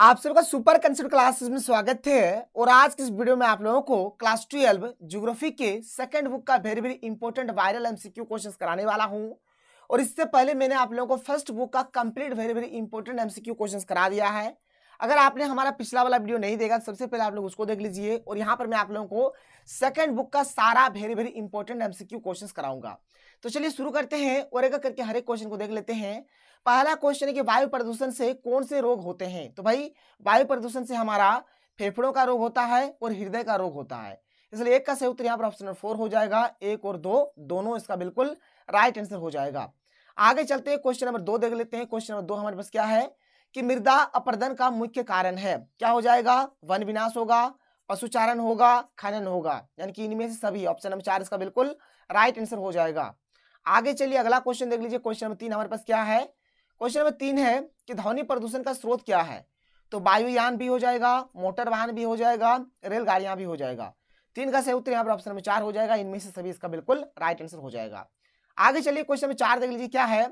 आप सबका super concept classes में स्वागत है और आज के इस वीडियो में आप लोगों को क्लास ट्वेल्व ज्योग्राफी के सेकंड बुक का very very important viral MCQ questions कराने वाला हूं और इससे पहले मैंने आप लोगों को फर्स्ट बुक का complete very very important MCQ question करा दिया है अगर आपने हमारा पिछला वाला वीडियो नहीं देखा सबसे पहले आप लोग उसको देख लीजिए और यहाँ पर मैं आप लोगों को सेकंड बुक का सारा very very important MCQ question कराऊंगा तो चलिए शुरू करते हैं और एक करके हर एक क्वेश्चन को देख लेते हैं पहला क्वेश्चन है कि वायु प्रदूषण से कौन से रोग होते हैं तो भाई वायु प्रदूषण से हमारा फेफड़ों का रोग होता है और हृदय का रोग होता है इसलिए एक का सही उत्तर यहाँ पर ऑप्शन नंबर फोर हो जाएगा एक और दो दोनों इसका बिल्कुल राइट आंसर हो जाएगा आगे चलते हैं क्वेश्चन नंबर दो देख लेते हैं क्वेश्चन नंबर दो हमारे पास क्या है कि मृदा अपरदन का मुख्य कारण है क्या हो जाएगा वन विनाश होगा पशुचारण होगा खनन होगा यानी कि इनमें से सभी ऑप्शन नंबर चार इसका बिल्कुल राइट आंसर हो जाएगा आगे चलिए अगला क्वेश्चन देख लीजिए क्वेश्चन नंबर तीन हमारे पास क्या है क्वेश्चन नंबर तीन है कि ध्वनि प्रदूषण का स्रोत क्या है तो वायुयान भी हो जाएगा मोटर वाहन भी हो जाएगा रेलगाड़ियां भी हो जाएगा तीन का सही उत्तर यहाँ पर ऑप्शन नंबर चार हो जाएगा इनमें से सभी इसका बिल्कुल राइट आंसर हो जाएगा आगे चलिए क्वेश्चन नंबर चार देख लीजिए क्या है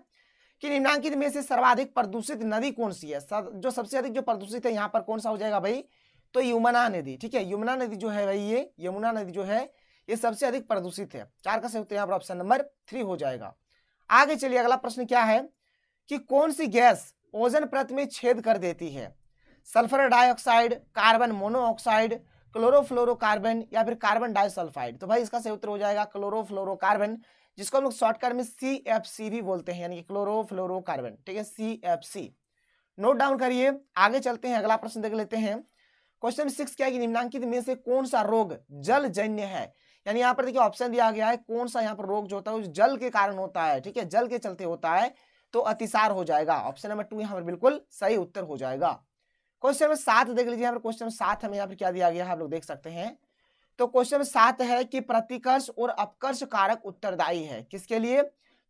कि निम्नांकित में से सर्वाधिक प्रदूषित नदी कौन सी है जो सबसे अधिक जो प्रदूषित है यहाँ पर कौन सा हो जाएगा भाई तो यमुना नदी ठीक है यमुना नदी जो है भाई ये यमुना नदी जो है ये सबसे अधिक प्रदूषित है चार का सही उत्तर यहाँ पर ऑप्शन नंबर थ्री हो जाएगा आगे चलिए अगला प्रश्न क्या है कि कौन सी गैस ओजन प्रत में छेद कर देती है sulphur dioxide carbon monoxide chlorofluorocarbon या फिर कार्बन डाइसल्फाइड तो भाई इसका सही उत्तर हो जाएगा क्लोरोफ्लोरोकार्बन जिसको हम लोग शॉर्टकट में सी एफ सी भी बोलते हैं यानी कि क्लोरोफ्लोरोकार्बन ठीक है C F C note down करिए आगे चलते हैं अगला प्रश्न देख लेते हैं क्वेश्चन सिक्स क्या है कि निम्नांकित में से कौन सा रोग जल जन्य है यानी यहाँ पर देखिए ऑप्शन दिया गया है कौन सा यहाँ पर रोग जो होता है जल के कारण होता है ठीक है जल के चलते होता है तो अतिसार हो जाएगा ऑप्शन नंबर टू यहाँ पर बिल्कुल सही उत्तर हो जाएगा क्वेश्चन नंबर सात देख लीजिए यहाँ पर क्वेश्चन नंबर सात हमें यहाँ पर क्या दिया गया है आप लोग देख सकते हैं तो क्वेश्चन नंबर सात है कि प्रतिकर्ष और अपकर्ष कारक उत्तरदायी है किसके लिए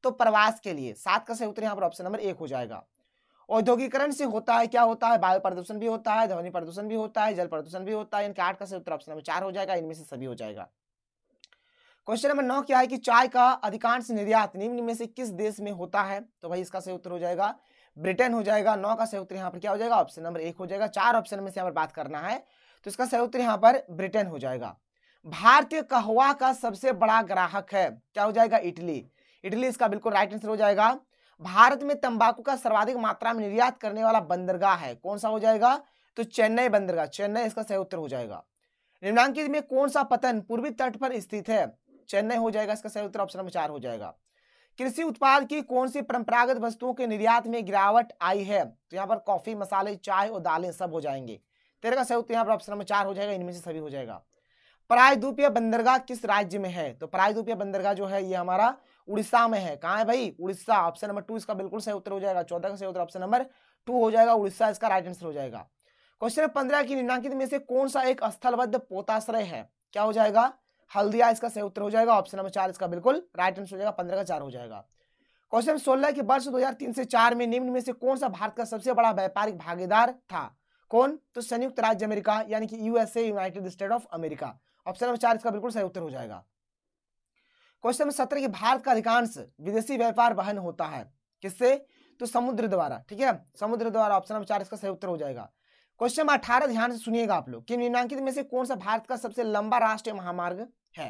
तो प्रवास के लिए सात का सही उत्तर यहाँ पर ऑप्शन नंबर एक हो जाएगा औद्योगिकरण से होता है क्या होता है वायु प्रदूषण भी होता है ध्वनि प्रदूषण भी होता है जल प्रदूषण भी होता है इनके आठ का सही उत्तर ऑप्शन नंबर चार हो जाएगा इनमें से सभी हो जाएगा क्वेश्चन नंबर नौ क्या है कि चाय का अधिकांश निर्यात निम्न में से किस देश में होता है तो भाई इसका सही उत्तर हो जाएगा ब्रिटेन हो जाएगा नौ का सही उत्तर यहाँ पर क्या हो जाएगा ऑप्शन नंबर एक हो जाएगा चार ऑप्शन में से यहाँ पर बात करना है तो इसका सही उत्तर यहाँ पर ब्रिटेन हो जाएगा भारतीय कहवा का सबसे बड़ा ग्राहक है क्या हो जाएगा इटली इटली इसका बिल्कुल राइट आंसर हो जाएगा भारत में तंबाकू का सर्वाधिक मात्रा में निर्यात करने वाला बंदरगाह है कौन सा हो जाएगा तो चेन्नई बंदरगाह चेन्नई इसका सही उत्तर हो जाएगा निम्नांकित में कौन सा पतन पूर्वी तट पर स्थित है चेन्नई हो जाएगा इसका सही उत्तर ऑप्शन नंबर चार हो जाएगा कृषि उत्पाद की कौन सी परंपरागत वस्तुओं के निर्यात में गिरावट आई है तो यहाँ पर कॉफी मसाले चाय और दालें सब हो जाएंगे तेरह का सही उत्तर यहाँ पर ऑप्शन नंबर चार हो जाएगा इनमें से सभी हो जाएगा परायदूपिया बंदरगाह किस राज्य में है तो परायदूपिया बंदरगाह जो है ये हमारा उड़ीसा में है कहाँ है भाई उड़ीसा ऑप्शन नंबर टू इसका बिल्कुल सही उत्तर हो जाएगा चौदह का सही उत्तर ऑप्शन नंबर टू हो जाएगा उड़ीसा इसका राइट आंसर हो जाएगा क्वेश्चन पंद्रह की निम्नांकित में से कौन सा एक स्थलबद्ध पोताश्रय है क्या हो जाएगा हल्दिया इसका सही उत्तर हो जाएगा ऑप्शन नंबर चार इसका बिल्कुल राइट आंसर हो जाएगा पंद्रह का चार हो जाएगा क्वेश्चन सोलह के वर्ष 2003 से चार में निम्न में से कौन सा भारत का सबसे बड़ा व्यापारिक भागीदार था कौन तो संयुक्त राज्य अमेरिका यानी कि USA United State of America option number चार इसका बिल्कुल सही उत्तर हो जाएगा क्वेश्चन नंबर सत्रह की भारत का अधिकांश विदेशी व्यापार वहन होता है किससे तो समुद्र द्वारा ठीक है समुद्र द्वारा ऑप्शन नंबर चार इसका सही उत्तर हो जाएगा क्वेश्चन नंबर अठारह ध्यान से सुनिएगा आप लोग कि निम्नांकित में से कौन सा भारत का सबसे लंबा राष्ट्रीय महामार्ग है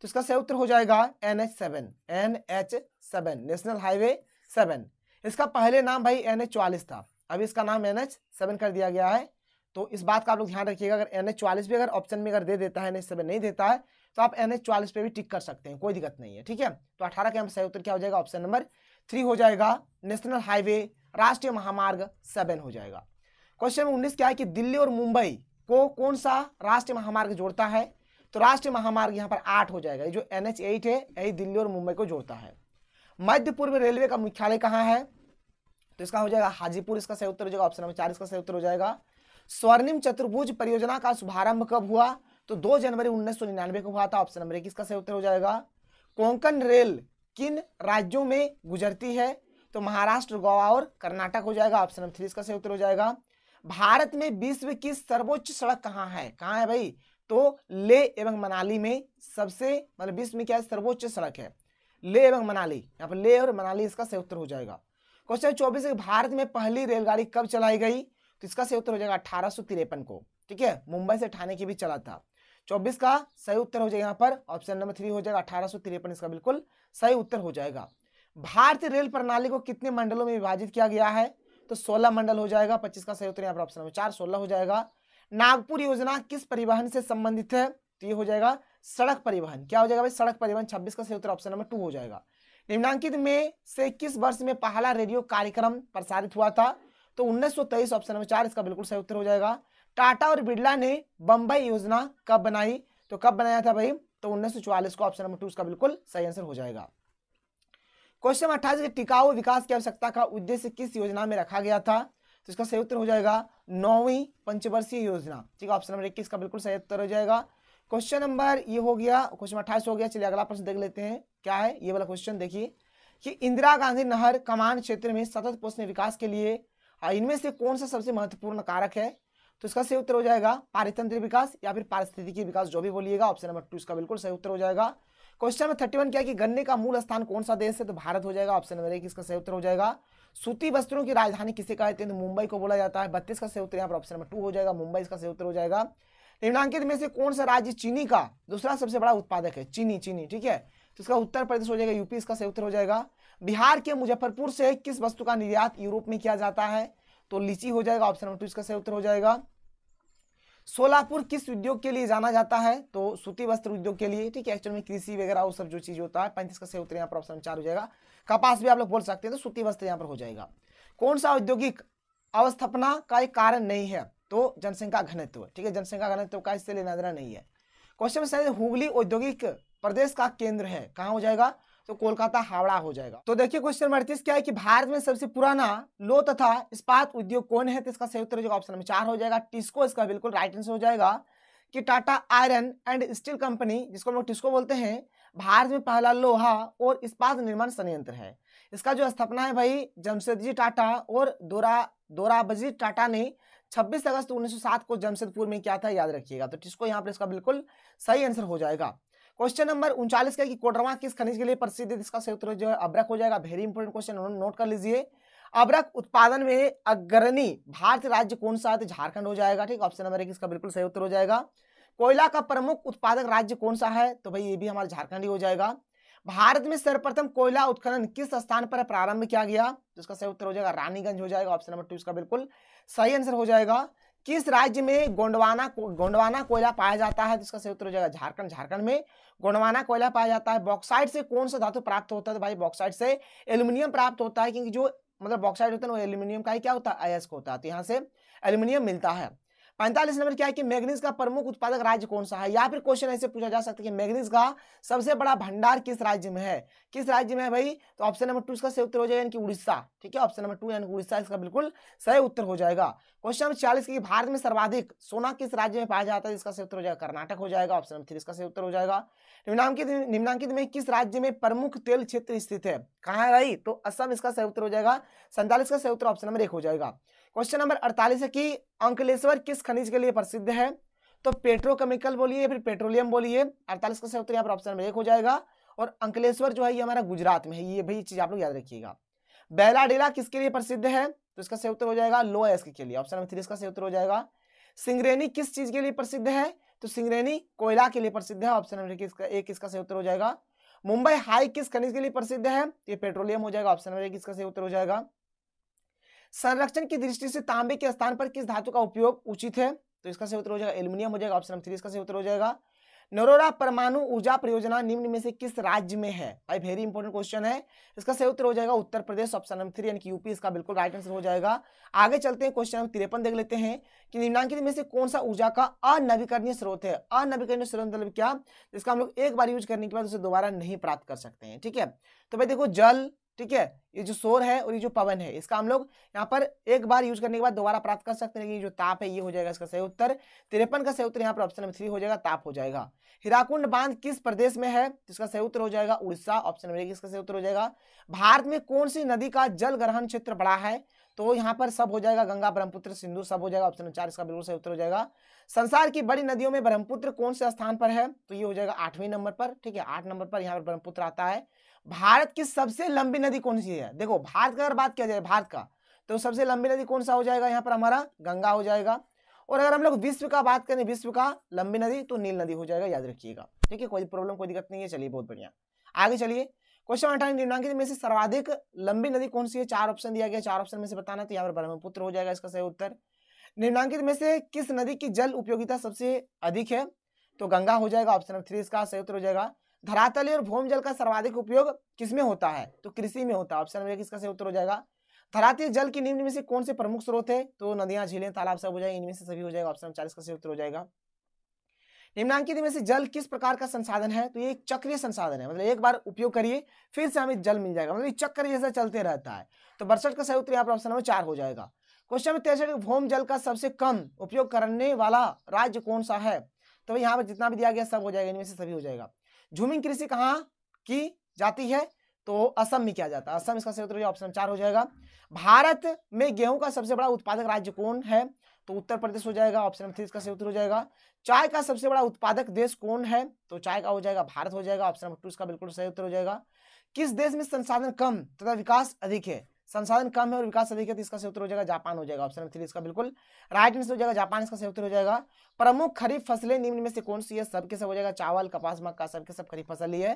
तो इसका सही उत्तर हो जाएगा N H seven N H seven national highway seven इसका पहले नाम भाई एन एच चौवालीस था अभी इसका नाम एन एच सेवन कर दिया गया है तो इस बात का आप लोग ध्यान रखिएगा अगर एन एच चौवालीस भी अगर ऑप्शन में अगर दे देता है एन एच सेवन नहीं देता है तो आप एन एच चौवालीस पे भी टिक कर सकते हैं कोई दिक्कत नहीं है ठीक है तो अठारह के हम सही उत्तर क्या हो जाएगा ऑप्शन नंबर थ्री हो जाएगा नेशनल हाईवे राष्ट्रीय महामार्ग सेवन हो जाएगा क्वेश्चन उन्नीस क्या है कि दिल्ली और मुंबई को कौन सा राष्ट्रीय महामार्ग जोड़ता है तो राष्ट्रीय महामार्ग यहाँ पर आठ हो जाएगा जो एन एच एट है यही दिल्ली और मुंबई को जोड़ता है मध्य पूर्व रेलवे का मुख्यालय कहाँ है तो इसका हो जाएगा हाजीपुर इसका सही उत्तर हो जाएगा ऑप्शन नंबर चार इसका सही उत्तर हो जाएगा स्वर्णिम चतुर्भुज परियोजना का शुभारंभ कब हुआ तो दो जनवरी उन्नीस सौ निन्यानवे को हुआ था ऑप्शन नंबर एक इसका सही उत्तर हो जाएगा कोंकण रेल किन राज्यों में गुजरती है तो महाराष्ट्र गोवा और कर्नाटक हो जाएगा ऑप्शन नंबर थ्री इसका सही उत्तर हो जाएगा भारत में विश्व की सर्वोच्च सड़क कहाँ है कहाँ है भाई तो ले एवं मनाली में सबसे मतलब विश्व में क्या है सर्वोच्च सड़क है ले एवं मनाली यहाँ पर ले और मनाली इसका सही उत्तर हो जाएगा क्वेश्चन चौबीस भारत में पहली रेलगाड़ी कब चलाई गई तो इसका सही उत्तर हो जाएगा अठारह को ठीक है मुंबई से ठाणे की भी चला था चौबीस का सही उत्तर हो जाएगा यहाँ पर ऑप्शन नंबर थ्री हो जाएगा अठारह इसका बिल्कुल सही उत्तर हो जाएगा भारतीय रेल प्रणाली को कितने मंडलों में विभाजित किया गया है तो सोलह मंडल हो जाएगा पच्चीस का सही उत्तर यहाँ पर ऑप्शन नंबर चार सोलह हो जाएगा नागपुर योजना किस परिवहन से संबंधित है तो ये हो जाएगा सड़क परिवहन क्या हो जाएगा भाई सड़क परिवहन छब्बीस का सही उत्तर ऑप्शन नंबर टू हो जाएगा निम्नांकित में से किस वर्ष में पहला रेडियो कार्यक्रम प्रसारित हुआ था तो उन्नीस ऑप्शन नंबर चार इसका बिल्कुल सही उत्तर हो जाएगा टाटा और बिरला ने बंबई योजना कब बनाई तो कब बनाया था भाई तो उन्नीस को ऑप्शन नंबर टू इसका बिल्कुल सही आंसर हो जाएगा क्वेश्चन अट्ठाईस टिकाऊ विकास की आवश्यकता का उद्देश्य किस योजना में रखा गया था तो इसका सही उत्तर हो जाएगा नौवीं पंचवर्षीय योजना ठीक है ऑप्शन नंबर इक्कीस का बिल्कुल सही उत्तर हो जाएगा क्वेश्चन नंबर ये हो गया क्वेश्चन अट्ठाईस हो गया चलिए अगला प्रश्न देख लेते हैं क्या है ये वाला क्वेश्चन देखिए कि इंदिरा गांधी नहर कमान क्षेत्र में सतत पोषण विकास के लिए हाँ, इनमें से कौन सा सबसे महत्वपूर्ण कारक है तो इसका सही उत्तर हो जाएगा पारितंत्र विकास या फिर पारिस्थितिकी विकास जो भी बोलिएगा ऑप्शन नंबर टू इसका बिल्कुल सही उत्तर हो जाएगा क्वेश्चन में थर्टी वन क्या कि गन्ने का मूल स्थान कौन सा देश है तो भारत हो जाएगा ऑप्शन नंबर एक इसका सही उत्तर हो जाएगा सूती वस्त्रों की राजधानी किसे कहते हैं तो मुंबई को बोला जाता है बत्तीस का सही उत्तर यहाँ पर ऑप्शन नंबर टू हो जाएगा मुंबई इसका सही उत्तर हो जाएगा निम्नांकित में से कौन सा राज्य चीनी का दूसरा सबसे बड़ा उत्पादक है चीनी चीनी ठीक है तो इसका उत्तर प्रदेश हो जाएगा यूपी इसका सही उत्तर हो जाएगा बिहार के मुजफ्फरपुर से किस वस्तु का निर्यात यूरोप में किया जाता है तो लीची हो जाएगा ऑप्शन नंबर टू इसका सही उत्तर हो जाएगा सोलापुर किस उद्योग के लिए जाना जाता है तो सूती वस्त्र उद्योग के लिए ठीक है एक्चुअल में कृषि वगैरह वो सब जो चीज होता है पैंतीस का से उत्तर यहाँ पर ऑप्शन चार हो जाएगा कपास भी आप लोग बोल सकते हैं तो सूती वस्त्र यहाँ पर हो जाएगा कौन सा औद्योगिक अवस्थापना का एक कारण नहीं है तो जनसंख्या घनत्व ठीक है जनसंख्या घनत्व का इससे लेना देना नहीं है क्वेश्चन हुगली औद्योगिक प्रदेश का केंद्र है कहाँ हो जाएगा तो कोलकाता हावड़ा हो जाएगा तो देखिए क्वेश्चन नंबर अड़तीस क्या है कि भारत में सबसे पुराना लो तथा इस्पात उद्योग कौन है तो इसका सही उत्तर जो ऑप्शन नंबर चार हो जाएगा टिस्को इसका बिल्कुल राइट आंसर हो जाएगा कि Tata iron and steel company जिसको हम लोग टिस्को बोलते हैं भारत में पहला लोहा और इस्पात निर्माण संयंत्र है इसका जो स्थापना है भाई जमशेदजी टाटा और दोरा दोराबजी टाटा ने 26 अगस्त 1907 को जमशेदपुर में क्या था याद रखिएगा तो टिस्को यहाँ पर इसका बिल्कुल सही आंसर हो जाएगा क्वेश्चन नंबर उनचालीस का कि कोडरमा किस खनिज के लिए प्रसिद्ध है इसका सही उत्तर जो है अब्रक हो जाएगा वेरी इंपॉर्टेंट क्वेश्चन नोट कर लीजिए अब्रक उत्पादन में अग्रणी भारतीय राज्य कौन सा है तो झारखंड हो जाएगा ठीक ऑप्शन नंबर एक इसका बिल्कुल सही उत्तर हो जाएगा कोयला का प्रमुख उत्पादक राज्य कौन सा है तो भाई ये भी हमारा झारखंड ही हो जाएगा भारत में सर्वप्रथम कोयला उत्खनन किस स्थान पर प्रारंभ किया गया जिसका सही उत्तर हो जाएगा रानीगंज हो जाएगा ऑप्शन नंबर टू इसका बिल्कुल सही आंसर हो जाएगा किस राज्य में गोंडवाना गोंडवाना कोयला पाया जाता है तो इसका सही उत्तर हो जाएगा झारखंड झारखंड में गोंडवाना कोयला पाया जाता है बॉक्साइड से कौन सा धातु प्राप्त होता है तो भाई बॉक्साइड से एल्यूमिनियम प्राप्त होता है क्योंकि जो मतलब बॉक्साइड होता है वो एल्यूमिनियम का ही क्या होता है अयस्क होता है तो यहाँ से एल्यूमिनियम मिलता है पैंतालीस नंबर क्या है कि मैग्नीज का प्रमुख उत्पादक राज्य कौन सा है या फिर क्वेश्चन ऐसे पूछा जा सकता है कि मैग्नीज का सबसे बड़ा भंडार किस राज्य में है किस राज्य में है भाई तो ऑप्शन नंबर टू इसका सही उत्तर हो जाएगा यानी कि उड़ीसा ठीक है ऑप्शन नंबर टू यानी उड़ीसा इसका बिल्कुल सही उत्तर हो जाएगा क्वेश्चन नंबर चालीस की भारत में सर्वाधिक सोना किस राज्य में पाया जाता है इसका सही उत्तर हो जाएगा कर्नाटक हो जाएगा ऑप्शन नंबर थ्री इसका सही उत्तर हो जाएगा निम्नांकित निम्नांकित में किस राज्य में प्रमुख तेल क्षेत्र स्थित है कहाँ है भाई तो असम इसका सही उत्तर हो जाएगा सैंतालीस का सही उत्तर ऑप्शन नंबर एक हो जाएगा क्वेश्चन नंबर अड़तालीस है कि अंकलेश्वर किस खनिज के लिए प्रसिद्ध है तो पेट्रोकेमिकल बोलिए फिर पेट्रोलियम बोलिए अड़तालीस का उत्तर यहाँ पर ऑप्शन नंबर एक हो जाएगा और अंकलेश्वर जो है ये हमारा गुजरात में है ये भी चीज़ आप लोग याद रखिएगा बैला डेला किसके लिए प्रसिद्ध है तो इसका सही उत्तर हो जाएगा लो एस्क के लिए ऑप्शन नंबर थ्री इसका सही उत्तर हो जाएगा सिंगरेनी किस चीज़ के लिए प्रसिद्ध है तो सिंगरेनी कोयला के लिए प्रसिद्ध है ऑप्शन नंबर एक इसका सही उत्तर हो जाएगा मुंबई हाई किस खनिज के लिए प्रसिद्ध है तो ये पेट्रोलियम हो जाएगा ऑप्शन नंबर एक इसका सही उत्तर हो जाएगा संरक्षण की दृष्टि से तांबे के स्थान पर किस धातु का उपयोग उचित है तो इसका सही उत्तर हो जाएगा एल्यूमिनियम हो जाएगा ऑप्शन नंबर थ्री इसका सही उत्तर हो जाएगा नरोरा परमाणु ऊर्जा परियोजना निम्न में से किस राज्य में है भाई वेरी इंपॉर्टेंट क्वेश्चन है इसका सही उत्तर हो जाएगा Uttar Pradesh option number three यानी कि यूपी इसका बिल्कुल राइट आंसर हो जाएगा आगे चलते हैं क्वेश्चन नंबर तिरपन देख लेते हैं कि निम्नांकित में से कौन सा ऊर्जा का अनवीकरणीय स्रोत है अनवीकरणीय स्रोत मतलब क्या जिसका हम लोग एक बार यूज करने के बाद उसे दोबारा नहीं प्राप्त कर सकते हैं ठीक है तो भाई देखो जल ठीक है ये जो शोर है और ये जो पवन है इसका हम लोग यहाँ पर एक बार यूज करने के बाद दोबारा प्राप्त कर सकते हैं कि जो ताप है ये हो जाएगा इसका सही उत्तर तिरपन का सही उत्तर यहाँ पर ऑप्शन नंबर थ्री हो जाएगा ताप हो जाएगा हिराकुंड बांध किस प्रदेश में है इसका सही उत्तर हो जाएगा उड़ीसा ऑप्शन नंबर एक इसका सही उत्तर हो जाएगा भारत में कौन सी नदी का जल ग्रहण क्षेत्र बड़ा है तो यहाँ पर सब हो जाएगा गंगा ब्रह्मपुत्र सिंधु सब हो जाएगा ऑप्शन चार इसका बिल्कुल सही उत्तर हो जाएगा संसार की बड़ी नदियों में ब्रह्मपुत्र कौन से स्थान पर है तो ये हो जाएगा आठवें नंबर पर ठीक है आठ नंबर पर यहाँ पर ब्रह्मपुत्र आता है भारत की सबसे लंबी नदी कौन सी है देखो भारत का अगर बात किया जाए भारत का तो सबसे लंबी नदी कौन सा हो जाएगा यहाँ पर हमारा गंगा हो जाएगा और अगर हम लोग विश्व का बात करें विश्व का लंबी नदी तो नील नदी हो जाएगा याद रखिएगा ठीक है कोई प्रॉब्लम कोई दिक्कत नहीं है चलिए बहुत बढ़िया आगे चलिए क्वेश्चन अठारह निम्नांकित में से सर्वाधिक लंबी नदी कौन सी है चार ऑप्शन दिया गया चार ऑप्शन में से बताना तो यहाँ पर ब्रह्मपुत्र हो जाएगा इसका सही उत्तर निम्नांकित में से किस नदी की जल उपयोगिता सबसे अधिक है तो गंगा हो जाएगा ऑप्शन नंबर थ्री इसका सही उत्तर हो जाएगा धरातली और भौम जल का सर्वाधिक उपयोग किसमें होता है तो कृषि में होता है ऑप्शन नंबर किसका सही उत्तर हो जाएगा धरातीय जल की निम्न में से कौन से प्रमुख स्रोत है तो नदियां झीलें तालाब सब हो जाएंगे इनमें से सभी हो जाएगा ऑप्शन चालीस का सही उत्तर हो जाएगा निम्नांकित में से जल किस प्रकार का संसाधन है तो ये एक चक्रीय संसाधन है मतलब एक बार उपयोग करिए फिर से हमें जल मिल जाएगा मतलब चक्र जैसा चलते रहता है तो बरसठ का सही उत्तर यहाँ पर ऑप्शन नंबर चार हो जाएगा क्वेश्चन नंबर तिरसठ भूम जल का सबसे कम उपयोग करने वाला राज्य कौन सा है तो यहाँ पर जितना भी दिया गया सब हो जाएगा इनमें से सभी हो जाएगा झूमिंग कृषि कहाँ की जाती है तो असम में किया जाता है असम इसका सही ऑप्शन चार हो जाएगा भारत में गेहूं का सबसे बड़ा उत्पादक राज्य कौन है तो उत्तर प्रदेश हो जाएगा ऑप्शन नंबर थ्री इसका सही हो जाएगा चाय का सबसे बड़ा उत्पादक देश कौन है तो चाय का हो जाएगा भारत हो जाएगा ऑप्शन नंबर टू इसका बिल्कुल सही उत्तर हो जाएगा किस देश में संसाधन कम तथा विकास अधिक है संसाधन कम है और विकास अधिक है तो इसका सही उत्तर हो जाएगा जापान हो जाएगा ऑप्शन थ्री इसका बिल्कुल राइट आंसर हो जाएगा जापान इसका सही उत्तर हो जाएगा प्रमुख खरीफ फसलें निम्न में से कौन सी है सबके सब हो जाएगा चावल कपास मक्का सबके सब खरीफ फसल ही है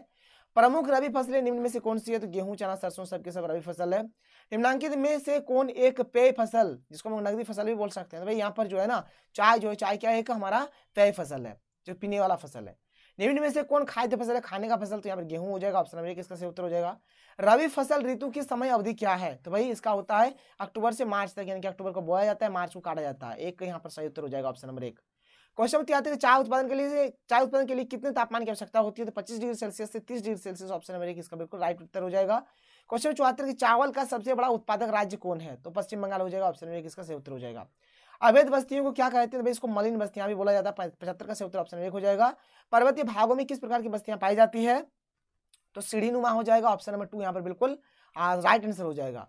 प्रमुख रबी फसलें निम्न में से कौन सी है तो गेहूं चना सरसों सबके सब रबी फसल है निम्नांकित में से कौन एक पेय फसल जिसको हम नगदी फसल भी बोल सकते हैं तो भाई यहाँ पर जो है ना चाय जो है चाय क्या है एक हमारा पेय फसल है जो पीने वाला फसल है निम्न में से कौन खाद्य फसल है खाने का फसल तो यहाँ पर गेहूं हो जाएगा ऑप्शन नंबर एक इसका सही उत्तर हो जाएगा रवि फसल ऋतु की समय अवधि क्या है तो भाई इसका होता है अक्टूबर से मार्च तक यानी कि अक्टूबर को बोया जाता है मार्च को काटा जाता है एक यहाँ पर सही उत्तर हो जाएगा ऑप्शन नंबर एक क्वेश्चन तिहत्तर चाय उत्पादन के लिए चाय उत्पादन के लिए कितने तापमान की आवश्यकता होती है तो पच्चीस डिग्री सेल्सियस से तीस डिग्री सेल्सियस ऑप्शन नंबर एक इसका बिल्कुल राइट उत्तर हो जाएगा क्वेश्चन चौहत्तर की चावल का सबसे बड़ा उत्पादक राज्य कौन है तो पश्चिम बंगाल हो जाएगा ऑप्शन नंबर एक इसका सही उत्तर हो जाएगा अवैध बस्तियों को क्या कहते हैं तो भाई इसको मलिन बस्तियां भी बोला जाता है पचहत्तर का से उत्तर ऑप्शन एक हो जाएगा पर्वतीय भागों में किस प्रकार की बस्तियां पाई जाती है तो सीढ़ी नुमा हो जाएगा ऑप्शन नंबर टू यहाँ पर बिल्कुल राइट आंसर हो जाएगा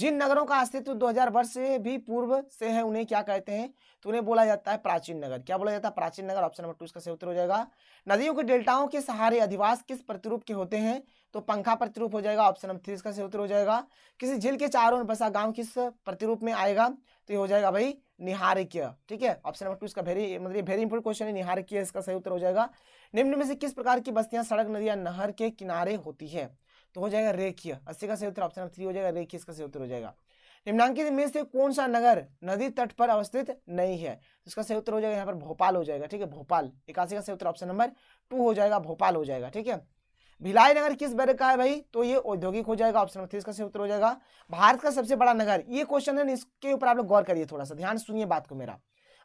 जिन नगरों का अस्तित्व 2000 वर्ष से भी पूर्व से है उन्हें क्या कहते हैं तो उन्हें बोला जाता है प्राचीन नगर क्या बोला जाता है प्राचीन नगर ऑप्शन नंबर टू इसका सही उत्तर हो जाएगा नदियों के डेल्टाओं के सहारे अधिवास किस प्रतिरूप के होते हैं तो पंखा प्रतिरूप हो जाएगा ऑप्शन नंबर थ्री इसका सही उत्तर हो जाएगा किसी झील के चारों ओर बसा गाँव किस प्रतिरूप में आएगा तो ये हो जाएगा भाई निहारिक ठीक है ऑप्शन नंबर टू इसका वेरी मतलब वेरी इंपोर्टेंट क्वेश्चन है निहारिक इसका सही उत्तर हो जाएगा निम्न में से किस प्रकार की बस्तियां सड़क नदी या नहर के किनारे होती है तो हो जाएगा रेखीय अस्सी का सही उत्तर ऑप्शन नंबर थ्री हो जाएगा रेखीय इसका सही उत्तर हो जाएगा निम्नांकित में से कौन सा नगर नदी तट पर अवस्थित नहीं है तो इसका सही उत्तर हो जाएगा यहाँ पर भोपाल हो जाएगा ठीक है भोपाल इक्यासी का सही उत्तर ऑप्शन नंबर टू हो जाएगा भोपाल हो जाएगा ठीक है भिलाई नगर किस वर्ग का है भाई तो ये औद्योगिक हो जाएगा ऑप्शन नंबर थ्री इसका सही उत्तर हो जाएगा भारत का सबसे बड़ा नगर ये क्वेश्चन है इसके ऊपर आप लोग गौर करिए थोड़ा सा ध्यान सुनिए बात को मेरा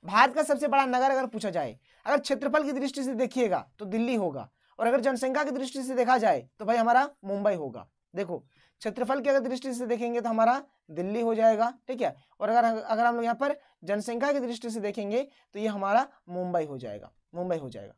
भारत का सबसे बड़ा नगर अगर पूछा जाए अगर क्षेत्रफल की दृष्टि से देखिएगा तो दिल्ली होगा और अगर जनसंख्या की दृष्टि से देखा जाए तो भाई हमारा मुंबई होगा देखो क्षेत्रफल की अगर दृष्टि से देखेंगे तो हमारा दिल्ली हो जाएगा ठीक है और अगर अगर हम लोग यहाँ पर जनसंख्या की दृष्टि से देखेंगे तो ये हमारा मुंबई हो जाएगा मुंबई हो जाएगा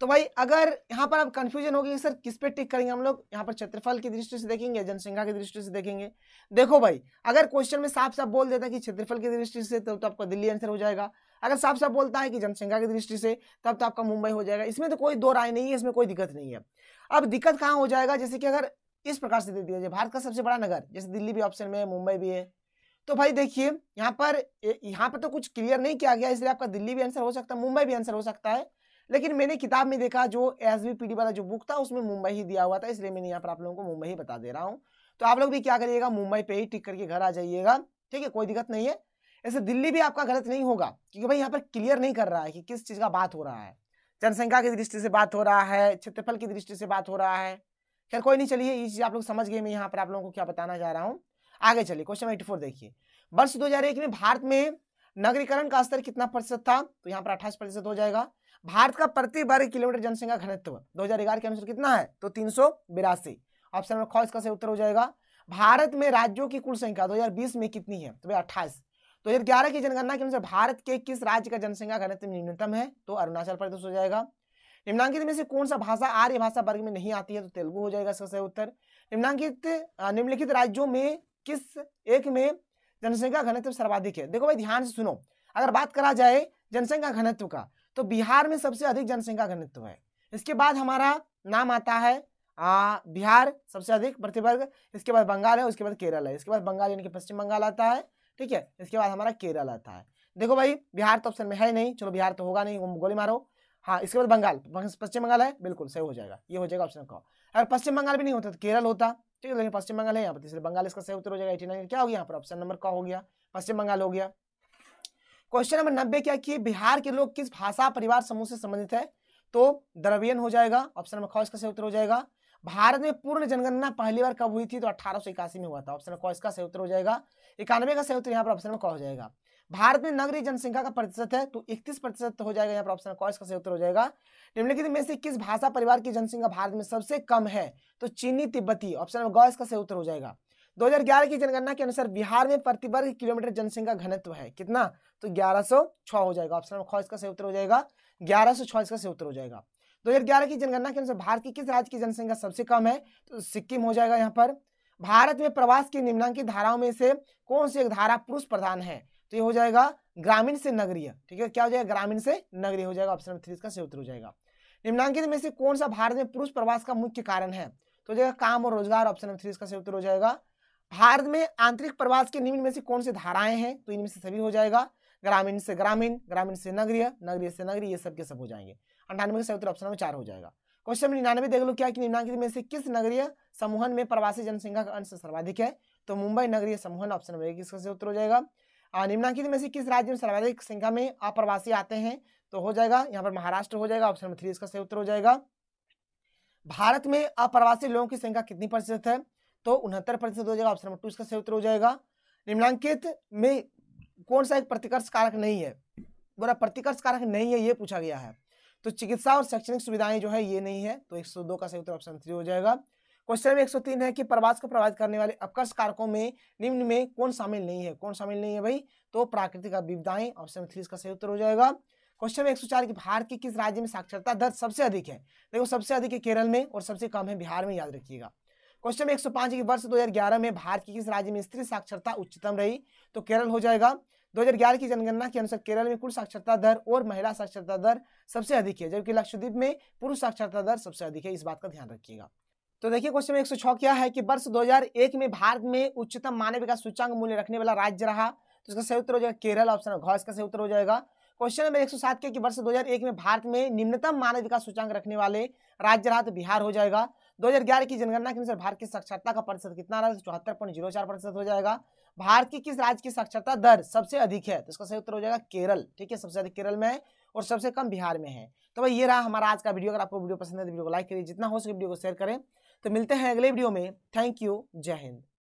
तो भाई अगर यहाँ पर आप कंफ्यूजन होगी सर किस पे टिक करेंगे हम लोग यहाँ पर क्षेत्रफल की दृष्टि से देखेंगे जनसंख्या की दृष्टि से देखेंगे देखो भाई अगर क्वेश्चन में साफ साफ बोल देता कि क्षेत्रफल की दृष्टि से तो, तो आपका दिल्ली आंसर हो जाएगा अगर साफ साफ बोलता है कि जनसंख्या की दृष्टि से तब तो आपका मुंबई हो जाएगा इसमें तो कोई दो राय नहीं है इसमें कोई दिक्कत नहीं है अब दिक्कत कहाँ हो जाएगा जैसे कि अगर इस प्रकार से दे दिया जाए भारत का सबसे बड़ा नगर जैसे दिल्ली भी ऑप्शन में है मुंबई भी है तो भाई देखिए यहाँ पर यहाँ पर तो कुछ क्लियर नहीं किया गया इसलिए आपका दिल्ली भी आंसर हो सकता है मुंबई भी आंसर हो सकता है लेकिन मैंने किताब में देखा जो एस वाला जो बुक था उसमें मुंबई ही दिया हुआ था इसलिए मैंने यहाँ पर आप लोगों को मुंबई ही बता दे रहा हूँ तो आप लोग भी क्या करिएगा मुंबई पे ही टिक करके घर आ जाइएगा ठीक है कोई दिक्कत नहीं है ऐसे दिल्ली भी आपका गलत नहीं होगा क्योंकि भाई यहाँ पर क्लियर नहीं कर रहा है कि किस चीज़ का बात हो रहा है जनसंख्या की दृष्टि से बात हो रहा है क्षेत्रफल की दृष्टि से बात हो रहा है खैर कोई नहीं चलिए ये चीज़ आप लोग समझ गए मैं यहाँ पर आप लोगों को क्या बताना चाह रहा हूँ आगे चलिए क्वेश्चन एट्टी देखिए वर्ष दो में भारत में नगरीकरण का स्तर कितना प्रतिशत था तो यहाँ पर अठाईस प्रतिशत हो जाएगा भारत का प्रति वर्ग किलोमीटर जनसंख्या घनत्व 2011 के अनुसार कितना है तो तीन ऑप्शन नंबर ख इसका सही उत्तर हो जाएगा भारत में राज्यों की कुल संख्या 2020 में कितनी है तो भाई अट्ठाईस तो यदि ग्यारह की जनगणना के अनुसार भारत के किस राज्य का जनसंख्या घनत्व न्यूनतम है तो अरुणाचल प्रदेश हो जाएगा निम्नांकित में से कौन सा भाषा आर्य भाषा वर्ग में नहीं आती है तो तेलुगु हो जाएगा इसका सही उत्तर निम्नांकित निम्नलिखित राज्यों में किस एक में जनसंख्या घनत्व सर्वाधिक है देखो भाई ध्यान से सुनो अगर बात करा जाए जनसंख्या घनत्व का तो बिहार में सबसे अधिक जनसंख्या घनत्व है इसके बाद हमारा नाम आता है आ, बिहार सबसे अधिक प्रतिवर्ग इसके बाद बंगाल है उसके बाद केरल है इसके बाद बंगाल यानी कि पश्चिम बंगाल आता है ठीक है इसके बाद हमारा केरल आता है देखो भाई बिहार तो ऑप्शन में है नहीं चलो बिहार तो होगा नहीं वो गोली मारो हाँ इसके बाद बंगाल पश्चिम बंगाल है बिल्कुल सही हो जाएगा ये हो जाएगा ऑप्शन का अगर पश्चिम बंगाल भी नहीं होता तो केरल होता ठीक है लेकिन पश्चिम बंगाल है यहाँ पर तीसरे बंगाल इसका सही उत्तर हो जाएगा एटी नाइन क्या हो गया यहाँ पर ऑप्शन नंबर का हो गया पश्चिम बंगाल हो गया क्वेश्चन नंबर नब्बे क्या किए बिहार के लोग किस भाषा परिवार समूह से संबंधित है तो द्रवियन हो जाएगा ऑप्शन नंबर ख इसका सही उत्तर हो जाएगा भारत में पूर्ण जनगणना पहली बार कब हुई थी तो अठारह में हुआ था ऑप्शन कौन इसका सही उत्तर हो जाएगा इक्यानवे का सही उत्तर यहाँ पर ऑप्शन में क हो जाएगा भारत में नगरीय जनसंख्या का प्रतिशत है तो इकतीस प्रतिशत हो जाएगा यहाँ पर ऑप्शन कौन इसका सही उत्तर हो जाएगा निम्नलिखित में से किस भाषा परिवार की जनसंख्या भारत में सबसे कम है तो चीनी तिब्बती ऑप्शन नंबर गौ इसका सही उत्तर हो जाएगा 2011 की जनगणना के अनुसार बिहार में प्रति वर्ग किलोमीटर जनसंख्या घनत्व है कितना तो 1106 हो जाएगा ऑप्शन नंबर ख इसका सही उत्तर हो जाएगा 1106 इसका सही उत्तर हो जाएगा तो ग्यारह की जनगणना के अनुसार भारत की किस राज्य की जनसंख्या सबसे कम है तो सिक्किम हो जाएगा यहाँ पर भारत में प्रवास की निम्नांकित धाराओं में से कौन सी एक धारा पुरुष प्रधान है तो ये हो जाएगा ग्रामीण से नगरीय ठीक है क्या हो जाएगा ग्रामीण से नगरीय हो जाएगा ऑप्शन थ्री इसका सही उत्तर हो जाएगा निम्नांकित में से कौन सा भारत में पुरुष प्रवास का मुख्य कारण है तो जगह काम और रोजगार ऑप्शन नंबर थ्री इसका सही उत्तर हो जाएगा भारत में आंतरिक प्रवास के निम्न में से कौन से धाराएं हैं तो इनमें से सभी हो जाएगा ग्रामीण से ग्रामीण ग्रामीण से नगरीय नगरीय से नगरीय सब के सब हो जाएंगे अंठानवे का उत्तर ऑप्शन में चार हो जाएगा क्वेश्चन निन्यानवे देख लो क्या कि निम्नांकित में से किस नगरीय समूहन में प्रवासी जनसंख्या का अंश सर्वाधिक है तो मुंबई नगरीय समूहन ऑप्शन नंबर एक इसका उत्तर हो जाएगा निम्नांकित में से किस राज्य में सर्वाधिक संख्या में अप्रवासी आते हैं तो हो जाएगा यहाँ पर महाराष्ट्र हो जाएगा ऑप्शन नंबर थ्री इसका सही उत्तर हो जाएगा भारत में अप्रवासी लोगों की संख्या कितनी प्रतिशत है तो उनहत्तर प्रतिशत हो जाएगा ऑप्शन नंबर टू इसका सही उत्तर हो जाएगा निम्नांकित में कौन सा एक प्रतिकर्ष कारक नहीं है बोला प्रतिकर्ष कारक नहीं है ये पूछा गया है तो चिकित्सा और शैक्षणिक सुविधाएं जो है ये नहीं है तो दो का सही उत्तर ऑप्शन थ्री हो जाएगा क्वेश्चन में तीन है कि प्रवास को प्रभावित करने वाले अपकर्ष कारकों में निम्न में कौन शामिल नहीं है कौन शामिल नहीं है भाई तो प्राकृतिक अभिविधाएं ऑप्शन थ्री इसका सही उत्तर हो जाएगा क्वेश्चन में चार की भारत के किस राज्य में साक्षरता दर सबसे अधिक है देखो सबसे अधिक है केरल में और सबसे कम है बिहार में याद रखिएगा क्वेश्चन एक सौ पांच की वर्ष 2011 में भारत की किस राज्य में स्त्री साक्षरता उच्चतम रही तो केरल हो जाएगा 2011 की जनगणना के अनुसार केरल में कुल साक्षरता दर और महिला साक्षरता दर सबसे अधिक है जबकि लक्षद्वीप में पुरुष साक्षरता दर सबसे अधिक है इस बात का ध्यान रखिएगा तो देखिए क्वेश्चन में छह क्या है कि वर्ष 2001 में भारत में उच्चतम मानव विकास सूचांग मूल्य रखने वाला राज्य रहा तो इसका सही उत्तर हो जाएगा केरल ऑप्शन घ इसका सही उत्तर हो जाएगा क्वेश्चन नंबर 107 के कि वर्ष 2001 में भारत में निम्नतम मानव विकास सूचांक रखने वाले राज्य रहा तो बिहार हो जाएगा 2011 की जनगणना के अनुसार भारत की साक्षरता का प्रतिशत कितना रहा चौहत्तर पॉइंट जीरो चार प्रतिशत हो जाएगा भारत की किस राज्य की साक्षरता दर सबसे अधिक है तो इसका सही उत्तर हो जाएगा केरल ठीक है सबसे अधिक केरल में है और सबसे कम बिहार में है तो भाई ये रहा हमारा आज का वीडियो अगर आपको वीडियो पसंद है तो वीडियो को लाइक करिए जितना हो सके वीडियो को शेयर करें तो मिलते हैं अगले वीडियो में थैंक यू जय हिंद